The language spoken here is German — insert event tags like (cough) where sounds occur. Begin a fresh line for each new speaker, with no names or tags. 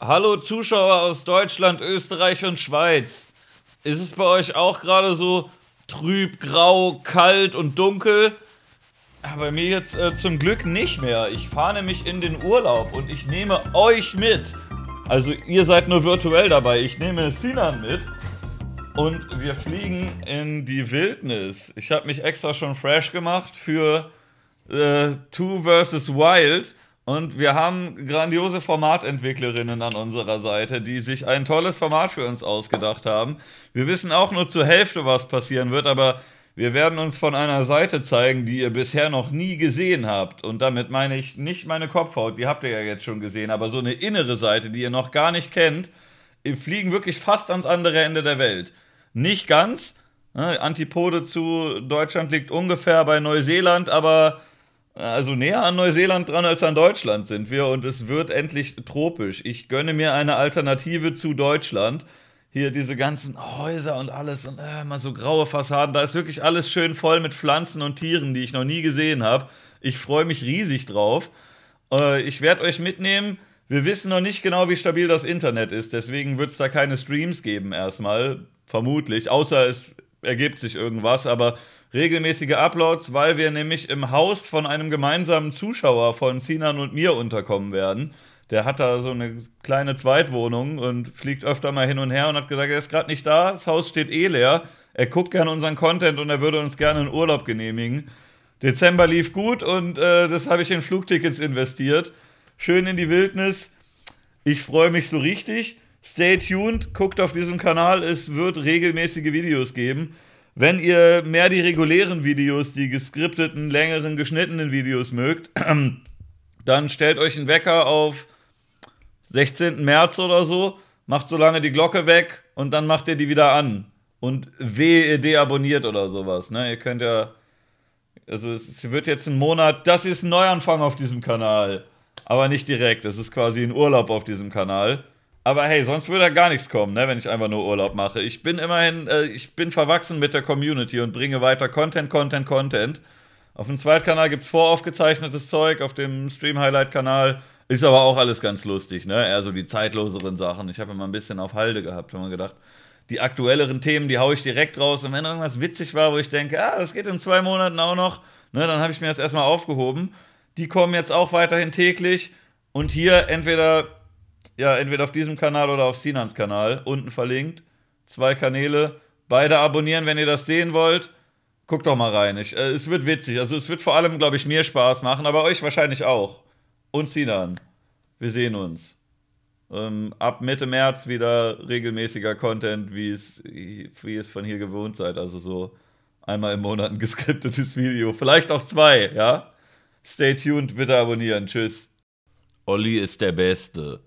Hallo Zuschauer aus Deutschland, Österreich und Schweiz. Ist es bei euch auch gerade so trüb, grau, kalt und dunkel? bei mir jetzt äh, zum Glück nicht mehr. Ich fahre nämlich in den Urlaub und ich nehme euch mit. Also ihr seid nur virtuell dabei. Ich nehme Sinan mit und wir fliegen in die Wildnis. Ich habe mich extra schon fresh gemacht für äh, Two vs. Wild. Und wir haben grandiose Formatentwicklerinnen an unserer Seite, die sich ein tolles Format für uns ausgedacht haben. Wir wissen auch nur zur Hälfte, was passieren wird, aber wir werden uns von einer Seite zeigen, die ihr bisher noch nie gesehen habt. Und damit meine ich nicht meine Kopfhaut, die habt ihr ja jetzt schon gesehen, aber so eine innere Seite, die ihr noch gar nicht kennt. Wir fliegen wirklich fast ans andere Ende der Welt. Nicht ganz. Ne? Antipode zu Deutschland liegt ungefähr bei Neuseeland, aber also näher an Neuseeland dran als an Deutschland sind wir und es wird endlich tropisch. Ich gönne mir eine Alternative zu Deutschland. Hier diese ganzen Häuser und alles und äh, immer so graue Fassaden. Da ist wirklich alles schön voll mit Pflanzen und Tieren, die ich noch nie gesehen habe. Ich freue mich riesig drauf. Äh, ich werde euch mitnehmen. Wir wissen noch nicht genau, wie stabil das Internet ist. Deswegen wird es da keine Streams geben erstmal. Vermutlich. Außer es ergibt sich irgendwas, aber regelmäßige Uploads, weil wir nämlich im Haus von einem gemeinsamen Zuschauer von Sinan und mir unterkommen werden. Der hat da so eine kleine Zweitwohnung und fliegt öfter mal hin und her und hat gesagt, er ist gerade nicht da, das Haus steht eh leer. Er guckt gerne unseren Content und er würde uns gerne einen Urlaub genehmigen. Dezember lief gut und äh, das habe ich in Flugtickets investiert. Schön in die Wildnis. Ich freue mich so richtig. Stay tuned, guckt auf diesem Kanal, es wird regelmäßige Videos geben. Wenn ihr mehr die regulären Videos, die geskripteten, längeren, geschnittenen Videos mögt, (clears throat) dann stellt euch einen Wecker auf 16. März oder so, macht so lange die Glocke weg und dann macht ihr die wieder an. Und weh, ihr deabonniert oder sowas. Ne? Ihr könnt ja. Also, es wird jetzt ein Monat. Das ist ein Neuanfang auf diesem Kanal. Aber nicht direkt. Das ist quasi ein Urlaub auf diesem Kanal. Aber hey, sonst würde da gar nichts kommen, ne, wenn ich einfach nur Urlaub mache. Ich bin immerhin, äh, ich bin verwachsen mit der Community und bringe weiter Content, Content, Content. Auf dem Zweitkanal gibt es voraufgezeichnetes Zeug, auf dem Stream-Highlight-Kanal ist aber auch alles ganz lustig, ne? Eher so die zeitloseren Sachen. Ich habe immer ein bisschen auf Halde gehabt, wenn man gedacht, die aktuelleren Themen, die haue ich direkt raus. Und wenn irgendwas witzig war, wo ich denke, ah, das geht in zwei Monaten auch noch, ne, dann habe ich mir das erstmal aufgehoben. Die kommen jetzt auch weiterhin täglich. Und hier entweder ja, entweder auf diesem Kanal oder auf Sinans Kanal, unten verlinkt. Zwei Kanäle, beide abonnieren, wenn ihr das sehen wollt. Guckt doch mal rein. Ich, äh, es wird witzig. Also es wird vor allem, glaube ich, mir Spaß machen, aber euch wahrscheinlich auch. Und Sinan. Wir sehen uns. Ähm, ab Mitte März wieder regelmäßiger Content, wie ihr es von hier gewohnt seid. Also so einmal im Monat ein geskriptetes Video. Vielleicht auch zwei, ja? Stay tuned, bitte abonnieren. Tschüss. Olli ist der Beste.